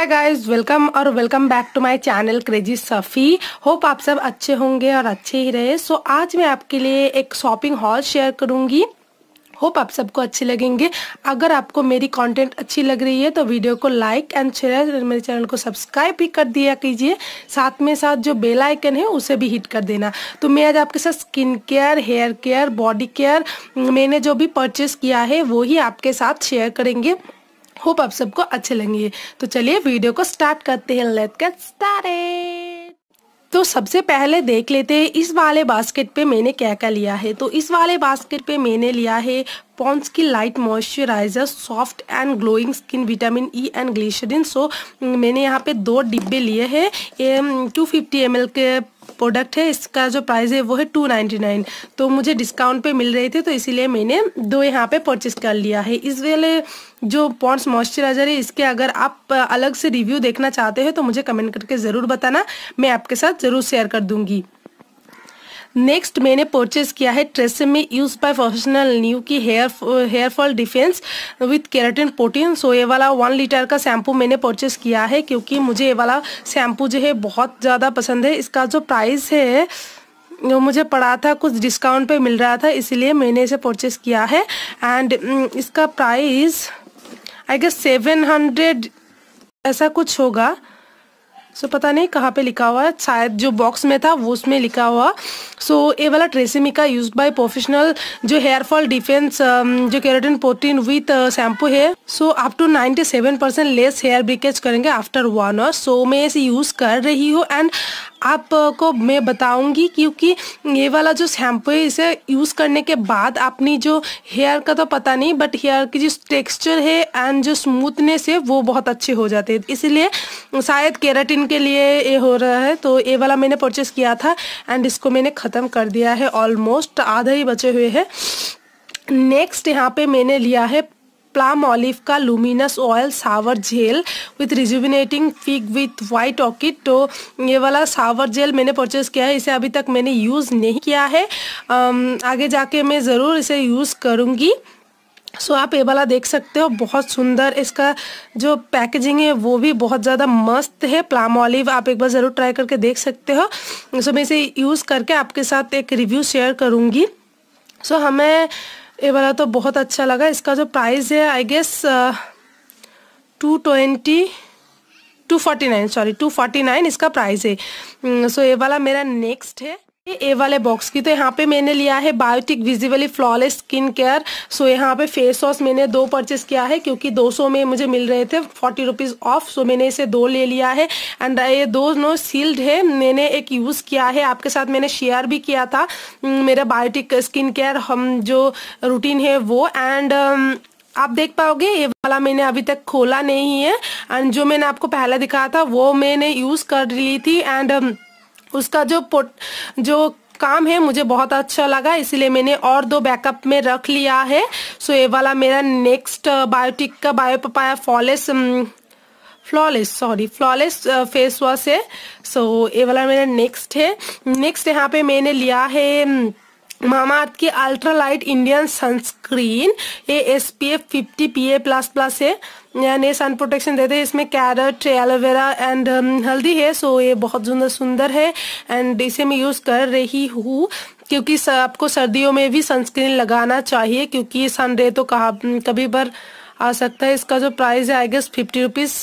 हाय guys welcome और welcome back to my channel crazy Safi hope आप सब अच्छे होंगे और अच्छे ही रहे सो so, आज मैं आपके लिए एक शॉपिंग हॉल शेयर करूंगी होप आप सबको अच्छे लगेंगे अगर आपको मेरी कंटेंट अच्छी लग रही है तो वीडियो को लाइक एंड शेयर मेरे चैनल को सब्सक्राइब भी कर दिया कीजिए साथ में साथ जो बेल आइकन है उसे भी हिट कर देना तो मैं आज आपके साथ skin care hair care body care मैंने जो भी परचेस किया है वो ही आपके साथ शेयर करेंगे होप आप सबको अच्छे लगेंगे तो चलिए वीडियो को स्टार्ट करते हैं लेट गेट स्टार्टेड तो सबसे पहले देख लेते हैं इस वाले बास्केट पे मैंने क्या क्या लिया है तो इस वाले बास्केट पे मैंने लिया है पॉन्स की light moisturiser soft and glowing skin vitamin E e and glycerine so मैंने यहाँ पे दो डिब्बे लिए हैं टू फिफ्टी एम के प्रोडक्ट है इसका जो प्राइस है वो है टू नाइन्टी नाइन तो मुझे डिस्काउंट पे मिल रहे थे तो इसीलिए मैंने दो यहाँ पे परचेस कर लिया है इस वाले जो पॉन्ड्स मॉइस्चराइजर है इसके अगर आप अलग से रिव्यू देखना चाहते हो तो मुझे कमेंट करके ज़रूर बताना मैं आपके साथ ज़रूर शेयर कर दूँगी नेक्स्ट मैंने परचेज किया है में यूज बाय प्रोफेशनल न्यू की hair hair fall defence with keratin protein so ये वाला वन लीटर का शैम्पू मैंने परचेज किया है क्योंकि मुझे ये वाला शैम्पू जो है बहुत ज़्यादा पसंद है इसका जो प्राइस है जो मुझे पड़ा था कुछ डिस्काउंट पे मिल रहा था इसलिए मैंने इसे परचेस किया है एंड mm, इसका price I guess seven hundred ऐसा कुछ होगा सो so, पता नहीं कहाँ पे लिखा हुआ है शायद जो बॉक्स में था वो उसमें लिखा हुआ सो so, ये वाला ट्रेसिमिका यूज बाय प्रोफेशनल जो हेयर फॉल डिफेंस जो कैरोटिन प्रोटीन विथ शैम्पू है so up to 97 percent less hair breakage करेंगे आफ्टर वन और सो मैं इसे यूज़ कर रही हूँ एंड आपको मैं बताऊंगी क्योंकि ये वाला जो शैम्पू है इसे यूज़ करने के बाद अपनी जो हेयर का तो पता नहीं बट हेयर की जो टेक्सचर है एंड जो स्मूथनेस है वो बहुत अच्छे हो जाते हैं इसलिए शायद केराटिन दिन के लिए ये हो रहा है तो ये वाला मैंने परचेस किया था एंड इसको मैंने ख़त्म कर दिया है ऑलमोस्ट आधा ही बचे हुए हैं नेक्स्ट यहाँ पे मैंने लिया है प्लाम ऑलिव का luminous oil shower gel with rejuvenating fig with white ऑकिड तो ये वाला सावर जेल मैंने परचेस किया है इसे अभी तक मैंने यूज़ नहीं किया है um, आगे जाके मैं ज़रूर इसे यूज़ करूँगी सो so, आप ये वाला देख सकते हो बहुत सुंदर इसका जो पैकेजिंग है वो भी बहुत ज़्यादा मस्त है प्लाम ऑलिव आप एक बार ज़रूर ट्राई करके देख सकते हो सो so, मैं इसे यूज़ करके आपके साथ एक रिव्यू शेयर करूँगी सो so, हमें ये वाला तो बहुत अच्छा लगा इसका जो प्राइस है I guess two twenty two forty nine sorry two forty nine इसका प्राइस है सो hmm, so, ये वाला मेरा नेक्स्ट है ये ए वाले बॉक्स की तो यहाँ पे मैंने लिया है Biotique visibly flawless skin care so यहाँ पे फेस वॉश मैंने दो परचेस किया है क्योंकि 200 में मुझे मिल रहे थे फोर्टी रुपीज़ ऑफ सो मैंने इसे दो ले लिया है एंड uh, ये दो नो सील्ड है मैंने एक यूज़ किया है आपके साथ मैंने शेयर भी किया था hmm, मेरा बायोटिक स्किन केयर हम जो रूटीन है वो एंड um, आप देख पाओगे ये वाला मैंने अभी तक खोला नहीं है एंड जो मैंने आपको पहला दिखाया था वो मैंने यूज़ कर ली थी एंड उसका जो पोट जो काम है मुझे बहुत अच्छा लगा इसलिए मैंने और दो बैकअप में रख लिया है सो ये वाला मेरा नेक्स्ट बायोटिक uh, का bio papaya flawless flawless sorry flawless face wash है सो ये वाला मेरा नेक्स्ट है नेक्स्ट यहाँ पे मैंने लिया है um, मामाअर्थ की अल्ट्रा लाइट इंडियन सनस्क्रीन ये S P F fifty P A plus plus है यानी सन प्रोटेक्शन देते हैं इसमें कैरेट एलोवेरा एंड हल्दी है सो ये बहुत सुंदर सुंदर है एंड इसे मैं यूज़ कर रही हूँ क्योंकि आपको सर्दियों में भी सनस्क्रीन लगाना चाहिए क्योंकि सन रे तो कहा कभी पर आ सकता है इसका जो प्राइस है आई गेस फिफ्टी रुपीज़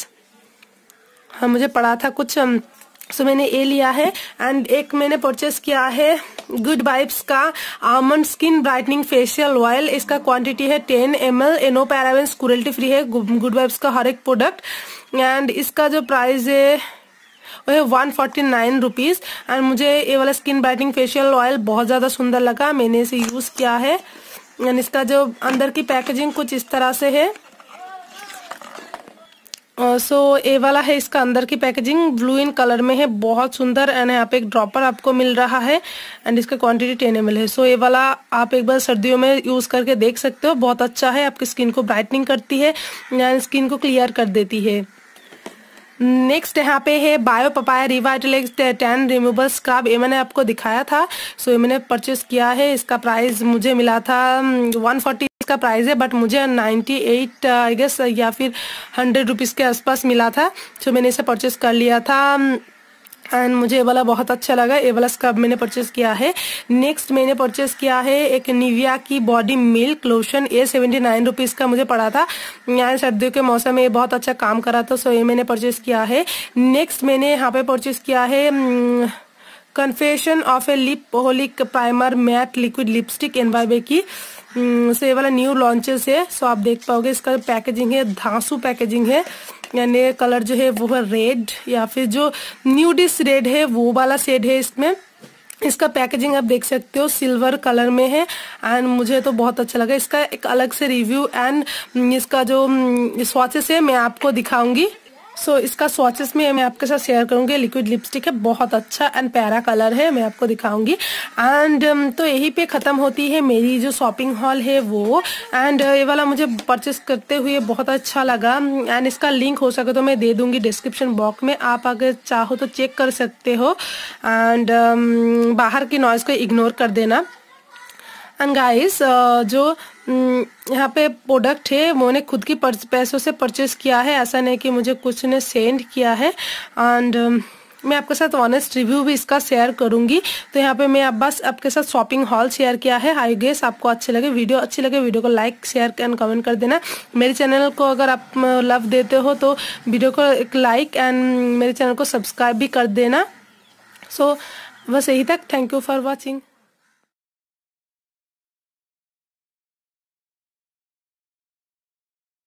हाँ मुझे पड़ा था कुछ सो um, मैंने ये लिया है एंड एक मैंने परचेस किया है गुड वाइब्स का almond skin brightening facial oil इसका क्वांटिटी है टेन एम एल एनो पैरावेंस कुरल्टी फ्री है गुड वाइब्स का हर एक प्रोडक्ट एंड इसका जो प्राइस है वो है one forty nine rupees and मुझे ये वाला स्किन ब्राइटनिंग फेशियल ऑयल बहुत ज़्यादा सुंदर लगा मैंने इसे यूज़ किया है एंड इसका जो अंदर की पैकेजिंग कुछ इस तरह से है सो ये वाला है इसका अंदर की पैकेजिंग ब्लू इन कलर में है बहुत सुंदर एंड यहाँ पे एक ड्रॉपर आपको मिल रहा है एंड इसका क्वांटिटी टेन एम है सो so, ये वाला आप एक बार सर्दियों में यूज़ करके देख सकते हो बहुत अच्छा है आपकी स्किन को ब्राइटनिंग करती है एंड स्किन को क्लियर कर देती है नेक्स्ट यहाँ पे है bio papaya revitalising tan removal scrub ये मैंने आपको दिखाया था सो so, ये मैंने परचेस किया है इसका प्राइस मुझे मिला था वन हम्म, फोर्टी का प्राइस है बट मुझे नाइन्टी एट आई गेस या फिर हंड्रेड रुपीज़ के आसपास मिला था तो मैंने इसे परचेस कर लिया था एंड मुझे ये वाला बहुत अच्छा लगा ये वाला स्क्रब मैंने परचेस किया है नेक्स्ट मैंने परचेस किया है एक निविया की बॉडी मिल्क लोशन ये सेवेंटी नाइन रुपीज़ का मुझे पड़ा था यहाँ सर्दियों के मौसम में ये बहुत अच्छा काम करा था सो ये मैंने परचेस किया है नेक्स्ट मैंने यहाँ पे परचेस किया है confession of a lipaholic primer matte liquid lipstick एनवाइबे की हम्म, सो ये वाला न्यू लॉन्चेस है सो आप देख पाओगे इसका पैकेजिंग है धांसू पैकेजिंग है यानी कलर जो है वो है रेड या फिर जो न्यू डिस रेड है वो वाला सेड है इसमें इसका पैकेजिंग आप देख सकते हो सिल्वर कलर में है एंड मुझे तो बहुत अच्छा लगा इसका एक अलग से रिव्यू हम्म, एंड इसका जो स्वाचेस हम्म, है मैं आपको दिखाऊंगी सो so, इसका स्वाचेस में मैं आपके साथ शेयर करूंगी लिक्विड लिपस्टिक है बहुत अच्छा एंड प्यारा कलर है मैं आपको दिखाऊंगी एंड um, तो यही पे ख़त्म होती है मेरी जो शॉपिंग हॉल है वो एंड uh, ये वाला मुझे परचेस करते हुए बहुत अच्छा लगा एंड इसका लिंक हो सके तो मैं दे दूंगी डिस्क्रिप्शन बॉक्स में आप अगर चाहो तो चेक कर सकते हो एंड um, बाहर की नॉइज़ को इग्नोर कर देना एंड गाइस uh, जो हम्म, यहाँ पे प्रोडक्ट है मैंने खुद की पैसों से परचेस किया है ऐसा नहीं कि मुझे कुछ ने सेंड किया है एंड um, मैं आपके साथ ऑनेस्ट रिव्यू भी इसका शेयर करूंगी तो यहाँ पे मैं आप बस आपके साथ शॉपिंग हॉल शेयर किया है आई गेस आपको अच्छे लगे वीडियो अच्छी लगे वीडियो को लाइक शेयर एंड कमेंट कर देना मेरे चैनल को अगर आप लव देते हो तो वीडियो को एक लाइक एंड मेरे चैनल को सब्सक्राइब भी कर देना सो so, बस यही तक थैंक यू फॉर वॉचिंग